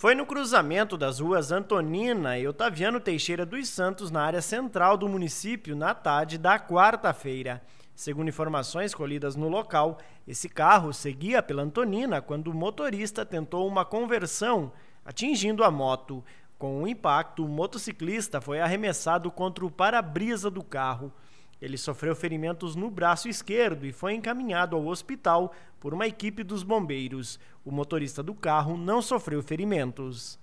Foi no cruzamento das ruas Antonina e Otaviano Teixeira dos Santos, na área central do município, na tarde da quarta-feira. Segundo informações colhidas no local, esse carro seguia pela Antonina quando o motorista tentou uma conversão, atingindo a moto. Com o impacto, o motociclista foi arremessado contra o para-brisa do carro. Ele sofreu ferimentos no braço esquerdo e foi encaminhado ao hospital por uma equipe dos bombeiros. O motorista do carro não sofreu ferimentos.